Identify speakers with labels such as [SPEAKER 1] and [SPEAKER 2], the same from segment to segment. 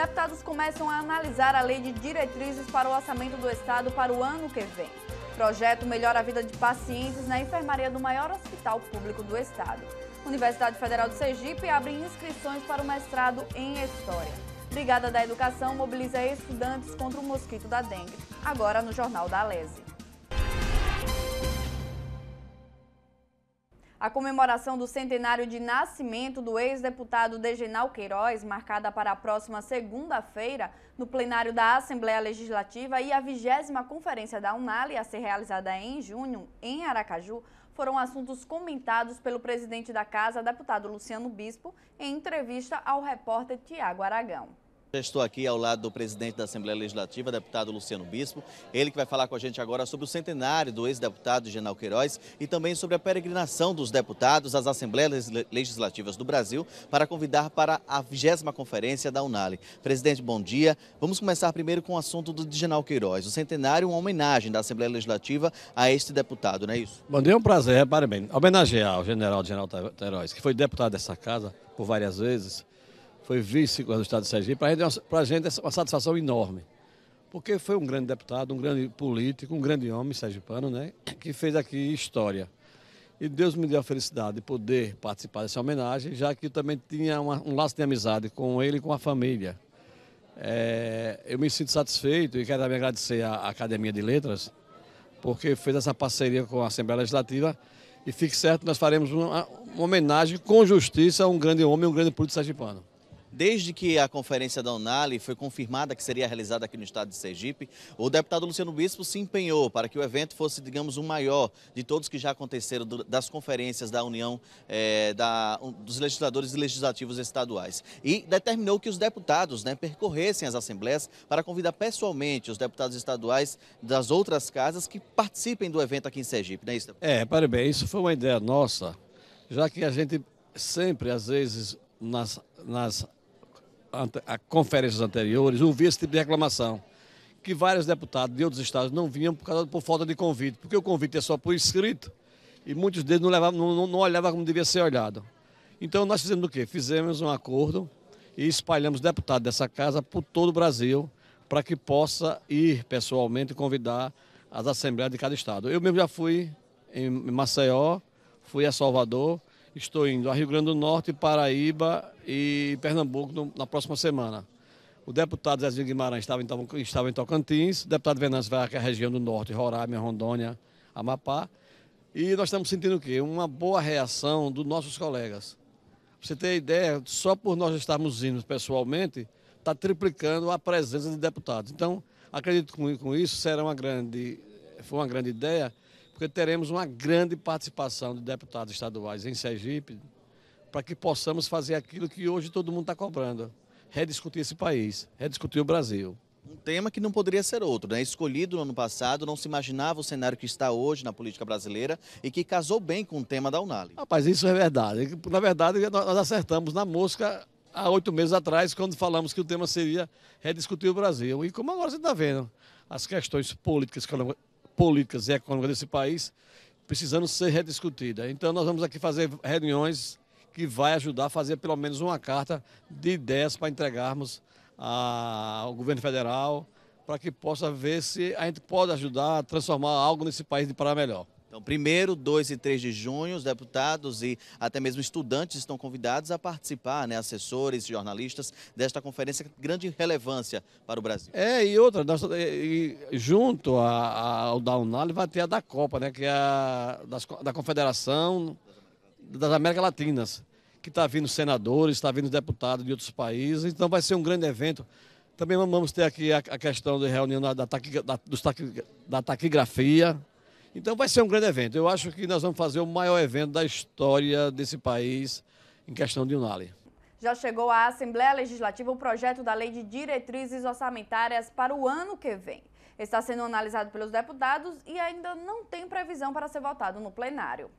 [SPEAKER 1] deputados começam a analisar a lei de diretrizes para o orçamento do Estado para o ano que vem. O projeto melhora a vida de pacientes na enfermaria do maior hospital público do Estado. Universidade Federal de Sergipe abre inscrições para o mestrado em História. Brigada da Educação mobiliza estudantes contra o mosquito da dengue. Agora no Jornal da Alese. A comemoração do centenário de nascimento do ex-deputado Degenal Queiroz, marcada para a próxima segunda-feira, no plenário da Assembleia Legislativa e a vigésima conferência da Unali a ser realizada em junho, em Aracaju, foram assuntos comentados pelo presidente da casa, deputado Luciano Bispo, em entrevista ao repórter Tiago Aragão.
[SPEAKER 2] Estou aqui ao lado do presidente da Assembleia Legislativa, deputado Luciano Bispo, ele que vai falar com a gente agora sobre o centenário do ex-deputado Genal Queiroz e também sobre a peregrinação dos deputados às Assembleias Legislativas do Brasil para convidar para a 20 Conferência da Unale. Presidente, bom dia. Vamos começar primeiro com o assunto do Genal Queiroz. O centenário é uma homenagem da Assembleia Legislativa a este deputado, não é isso?
[SPEAKER 3] Bom dia, é um prazer, repare bem. Homenagear o general Genal Queiroz, que foi deputado dessa casa por várias vezes, foi vice do Estado de Sergipe. Para é a gente é uma satisfação enorme, porque foi um grande deputado, um grande político, um grande homem sergipano, né, que fez aqui história. E Deus me deu a felicidade de poder participar dessa homenagem, já que eu também tinha uma, um laço de amizade com ele e com a família. É, eu me sinto satisfeito e quero também agradecer à Academia de Letras, porque fez essa parceria com a Assembleia Legislativa. E fique certo, nós faremos uma, uma homenagem com justiça a um grande homem, um grande político sergipano.
[SPEAKER 2] Desde que a conferência da Unali foi confirmada que seria realizada aqui no estado de Sergipe, o deputado Luciano Bispo se empenhou para que o evento fosse, digamos, o maior de todos que já aconteceram das conferências da União é, da, dos legisladores e legislativos estaduais. E determinou que os deputados né, percorressem as assembleias para convidar pessoalmente os deputados estaduais das outras casas que participem do evento aqui em Sergipe, não é isso?
[SPEAKER 3] Deputado? É, bem, isso foi uma ideia nossa, já que a gente sempre, às vezes, nas, nas a conferências anteriores, ouvi esse tipo de reclamação. Que vários deputados de outros estados não vinham por, causa, por falta de convite, porque o convite é só por escrito e muitos deles não, levavam, não, não olhavam como devia ser olhado. Então nós fizemos o quê? Fizemos um acordo e espalhamos deputados dessa casa por todo o Brasil para que possa ir pessoalmente convidar as assembleias de cada estado. Eu mesmo já fui em Maceió, fui a Salvador estou indo a Rio Grande do Norte, Paraíba e Pernambuco no, na próxima semana. O deputado Zezinho Guimarães estava em, estava em Tocantins, o deputado Venâncio vai à região do Norte, Roraima, Rondônia, Amapá. E nós estamos sentindo o quê? Uma boa reação dos nossos colegas. Pra você ter ideia, só por nós estarmos indo pessoalmente, está triplicando a presença de deputados. Então, acredito que com isso será uma grande, foi uma grande ideia porque teremos uma grande participação de deputados estaduais em Sergipe, para
[SPEAKER 2] que possamos fazer aquilo que hoje todo mundo está cobrando: rediscutir esse país, rediscutir o Brasil. Um tema que não poderia ser outro, né? Escolhido no ano passado, não se imaginava o cenário que está hoje na política brasileira e que casou bem com o tema da Unali.
[SPEAKER 3] Rapaz, isso é verdade. Na verdade, nós acertamos na mosca há oito meses atrás, quando falamos que o tema seria rediscutir o Brasil. E como agora você está vendo, as questões políticas, políticas e econômicas desse país precisando ser rediscutida. Então, nós vamos aqui fazer reuniões que vai ajudar a fazer pelo menos uma carta de ideias para entregarmos ao governo federal, para que possa ver se a gente pode ajudar a transformar algo nesse país de
[SPEAKER 2] para melhor. Então, primeiro, 2 e 3 de junho, os deputados e até mesmo estudantes estão convidados a participar, né, assessores, jornalistas, desta conferência de grande relevância para o Brasil.
[SPEAKER 3] É, e outra, nós, é, e, junto a, a, ao da Unali vai ter a da Copa, né, que é a, das, da Confederação das Américas Latinas, que está vindo senadores, está vindo deputados de outros países, então vai ser um grande evento. Também vamos ter aqui a, a questão de reunião da, da, da, da taquigrafia, então vai ser um grande evento. Eu acho que nós vamos fazer o maior evento da história desse país em questão de Unale.
[SPEAKER 1] Já chegou à Assembleia Legislativa o projeto da Lei de Diretrizes Orçamentárias para o ano que vem. Está sendo analisado pelos deputados e ainda não tem previsão para ser votado no plenário.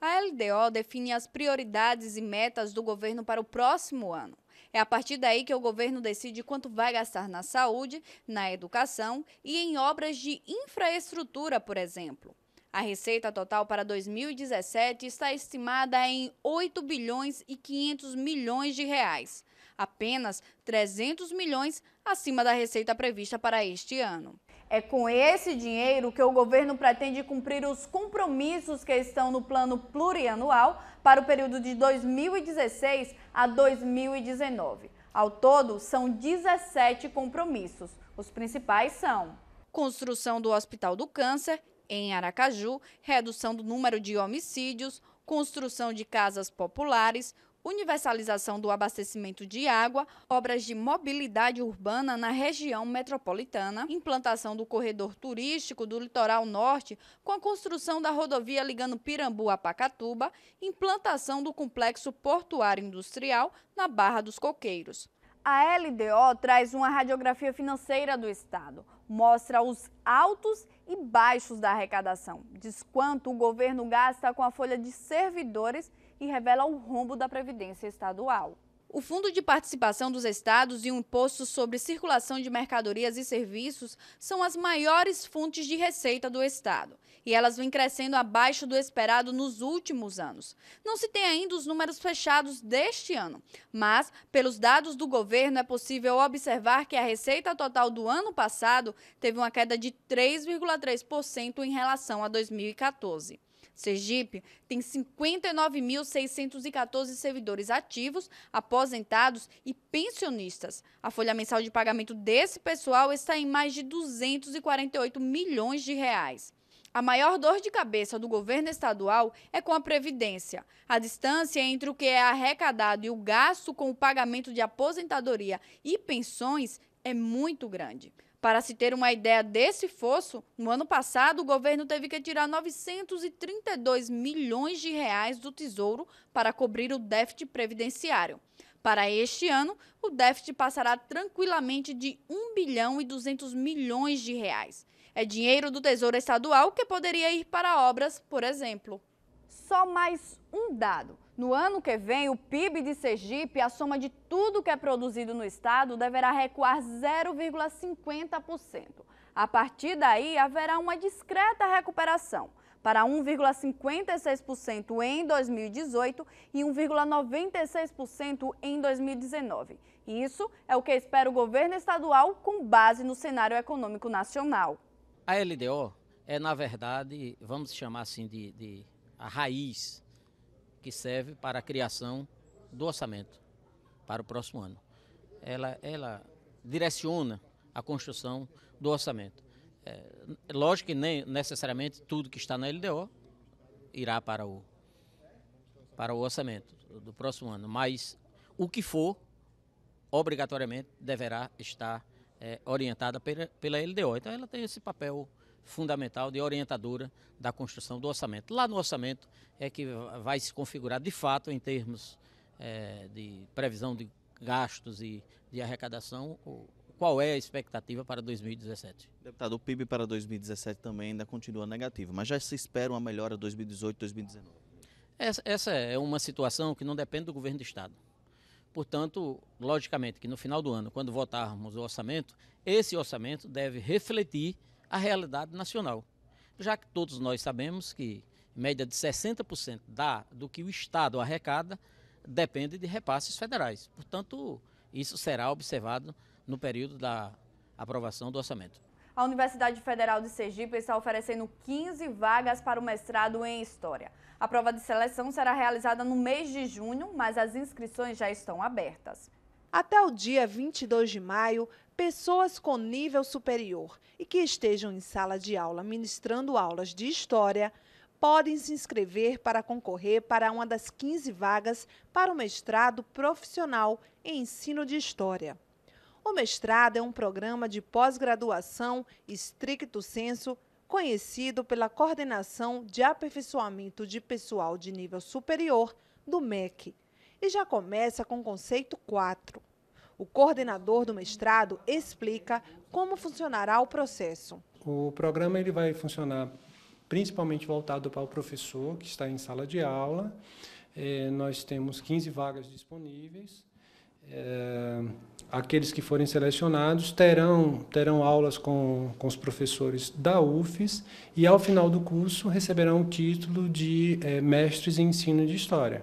[SPEAKER 1] A LDO define as prioridades e metas do governo para o próximo ano. É a partir daí que o governo decide quanto vai gastar na saúde, na educação e em obras de infraestrutura, por exemplo. A receita total para 2017 está estimada em 8 bilhões e 500 milhões de reais, apenas 300 milhões acima da receita prevista para este ano. É com esse dinheiro que o governo pretende cumprir os compromissos que estão no plano plurianual para o período de 2016 a 2019. Ao todo, são 17 compromissos. Os principais são: construção do Hospital do Câncer em Aracaju, redução do número de homicídios, construção de casas populares, universalização do abastecimento de água, obras de mobilidade urbana na região metropolitana, implantação do corredor turístico do litoral norte com a construção da rodovia ligando Pirambu a Pacatuba, implantação do complexo portuário industrial na Barra dos Coqueiros. A LDO traz uma radiografia financeira do Estado. Mostra os altos e baixos da arrecadação. Diz quanto o governo gasta com a folha de servidores e e revela o rombo da Previdência Estadual. O Fundo de Participação dos Estados e o Imposto sobre Circulação de Mercadorias e Serviços são as maiores fontes de receita do Estado, e elas vêm crescendo abaixo do esperado nos últimos anos. Não se tem ainda os números fechados deste ano, mas, pelos dados do governo, é possível observar que a receita total do ano passado teve uma queda de 3,3% em relação a 2014. Sergipe tem 59.614 servidores ativos, aposentados e pensionistas. A folha mensal de pagamento desse pessoal está em mais de 248 milhões de reais. A maior dor de cabeça do governo estadual é com a Previdência. A distância entre o que é arrecadado e o gasto com o pagamento de aposentadoria e pensões é muito grande. Para se ter uma ideia desse fosso, no ano passado o governo teve que tirar 932 milhões de reais do Tesouro para cobrir o déficit previdenciário. Para este ano, o déficit passará tranquilamente de 1 bilhão e 200 milhões de reais. É dinheiro do Tesouro Estadual que poderia ir para obras, por exemplo. Só mais um dado. No ano que vem, o PIB de Sergipe, a soma de tudo que é produzido no estado, deverá recuar 0,50%. A partir daí, haverá uma discreta recuperação para 1,56% em 2018 e 1,96% em 2019. Isso é o que espera o governo estadual com base no cenário econômico nacional.
[SPEAKER 4] A LDO é, na verdade, vamos chamar assim de, de a raiz que serve para a criação do orçamento para o próximo ano. Ela, ela direciona a construção do orçamento. É, lógico que nem necessariamente tudo que está na LDO irá para o, para o orçamento do próximo ano, mas o que for, obrigatoriamente deverá estar é, orientada pela, pela LDO. Então ela tem esse papel fundamental de orientadora da construção do orçamento. Lá no orçamento é que vai se configurar de fato em termos é, de previsão de gastos e de arrecadação qual é a expectativa para 2017?
[SPEAKER 2] Deputado, o PIB para 2017 também ainda continua negativo, mas já se
[SPEAKER 4] espera uma melhora 2018, 2019? Essa, essa, é uma situação que não depende do governo do Estado. Portanto, logicamente, que no final do ano, quando votarmos o orçamento, esse orçamento deve refletir a realidade nacional. Já que todos nós sabemos que média de 60% da, do que o Estado arrecada depende de repasses federais. Portanto, isso será observado no período da aprovação do orçamento.
[SPEAKER 1] A Universidade Federal de Sergipe está oferecendo 15 vagas para o mestrado em História. A prova de seleção será realizada no mês de junho, mas as inscrições já estão abertas.
[SPEAKER 5] Até o dia 22 de maio, pessoas com nível superior e que estejam em sala de aula ministrando aulas de história podem se inscrever para concorrer para uma das 15 vagas para o mestrado profissional em ensino de história. O mestrado é um programa de pós-graduação estricto senso conhecido pela Coordenação de Aperfeiçoamento de Pessoal de Nível Superior do MEC, e já começa com o conceito 4, o coordenador do mestrado explica como funcionará o processo.
[SPEAKER 6] O programa ele vai funcionar principalmente voltado para o professor que está em sala de aula. É, nós temos 15 vagas disponíveis. É, aqueles que forem selecionados terão, terão aulas com, com os professores da UFES e, ao final do curso, receberão o título de é, mestres em ensino de história.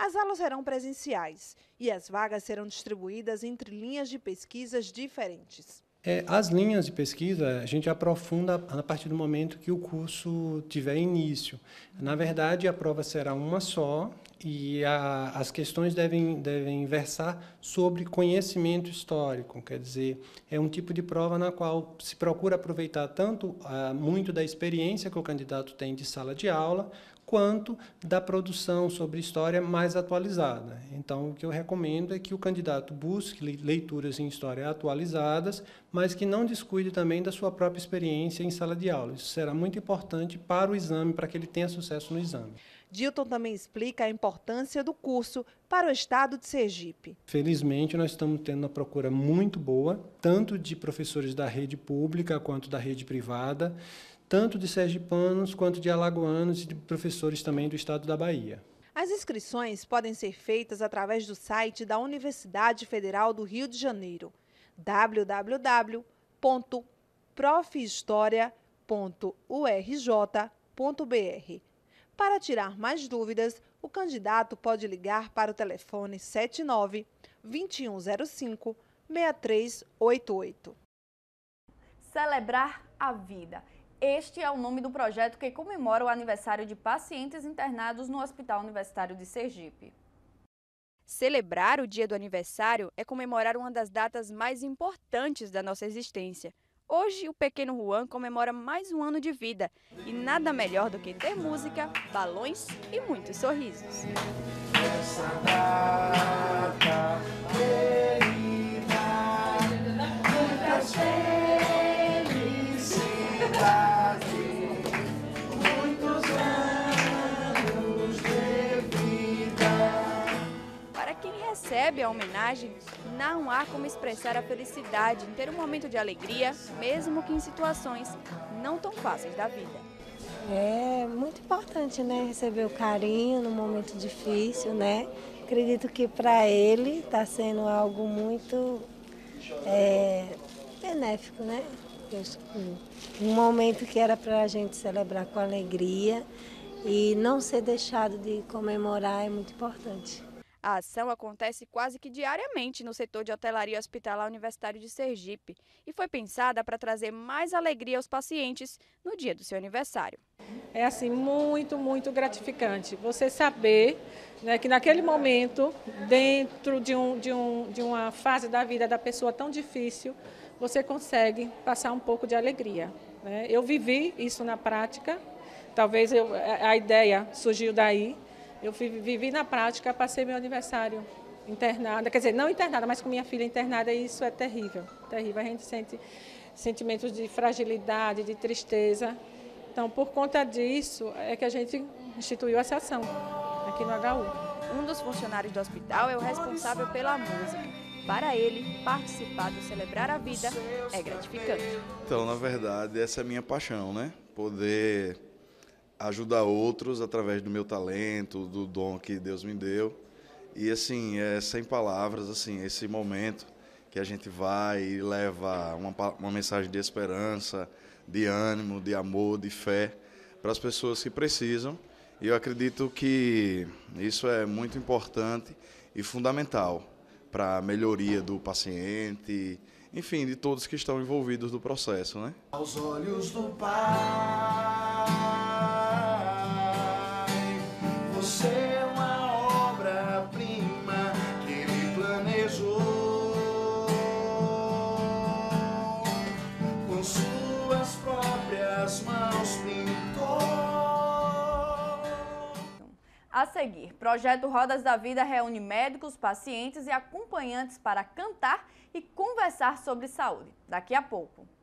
[SPEAKER 5] As aulas serão presenciais e as vagas serão distribuídas entre linhas de pesquisas diferentes.
[SPEAKER 6] É, as linhas de pesquisa a gente aprofunda a partir do momento que o curso tiver início. Na verdade, a prova será uma só, e a, as questões devem, devem versar sobre conhecimento histórico, quer dizer, é um tipo de prova na qual se procura aproveitar tanto ah, muito da experiência que o candidato tem de sala de aula, quanto da produção sobre história mais atualizada. Então, o que eu recomendo é que o candidato busque leituras em história atualizadas, mas que não descuide também da sua própria experiência em sala de aula. Isso será muito importante para o exame, para que ele tenha sucesso no exame.
[SPEAKER 5] Dilton também explica a importância do curso para o estado de Sergipe.
[SPEAKER 6] Felizmente, nós estamos tendo uma procura muito boa, tanto de professores da rede pública quanto da rede privada, tanto de sergipanos quanto de alagoanos e de professores também do estado da Bahia.
[SPEAKER 5] As inscrições podem ser feitas através do site da Universidade Federal do Rio de Janeiro, www.profhistoria.urj.br para tirar mais dúvidas, o candidato pode ligar para o telefone 79 2105 6388.
[SPEAKER 1] Celebrar a vida. Este é o nome do projeto que comemora o aniversário de pacientes internados no Hospital Universitário de Sergipe. Celebrar o dia do aniversário é comemorar uma das datas mais importantes da nossa existência – Hoje, o pequeno Juan comemora mais um ano de vida e nada melhor do que ter música, balões e muitos sorrisos. data
[SPEAKER 5] querida, felicidades, muitos anos de vida.
[SPEAKER 1] Para quem recebe a homenagem, não há como expressar a felicidade em ter um momento de alegria, mesmo que em situações não tão fáceis da vida.
[SPEAKER 5] É muito importante, né? Receber o carinho num momento difícil, né? Acredito que para ele está sendo algo muito é, benéfico, né? Um momento que era para a gente celebrar com alegria e não ser deixado de comemorar é muito importante.
[SPEAKER 1] A ação acontece quase que diariamente no setor de hotelaria hospitalar universitário de Sergipe e foi pensada para trazer mais alegria aos pacientes no dia do seu aniversário.
[SPEAKER 4] É assim muito, muito gratificante você saber né, que naquele momento, dentro de, um, de, um, de uma fase da vida da pessoa tão difícil, você consegue passar um pouco de alegria. Né? Eu vivi isso na prática, talvez eu, a ideia surgiu daí, eu vivi na prática, passei meu aniversário internada, quer dizer, não internada, mas com minha filha internada, e isso é terrível, terrível. A gente sente sentimentos de fragilidade, de tristeza. Então, por conta disso, é que a gente instituiu essa ação aqui no HU. Um dos funcionários do hospital é o responsável pela música. Para ele,
[SPEAKER 1] participar do Celebrar a Vida é gratificante.
[SPEAKER 2] Então, na verdade, essa é a minha paixão, né? Poder ajudar outros através do meu talento, do dom que Deus me deu. E assim, é sem palavras, assim, esse momento que a gente vai e leva uma, uma mensagem de esperança, de ânimo, de amor, de fé para as pessoas que precisam. E eu acredito que isso é muito importante e fundamental para a melhoria do paciente, enfim, de todos que estão envolvidos no processo, né? Aos olhos do Pai.
[SPEAKER 1] seguir, projeto Rodas da Vida reúne médicos, pacientes e acompanhantes para cantar e conversar sobre saúde. Daqui a pouco.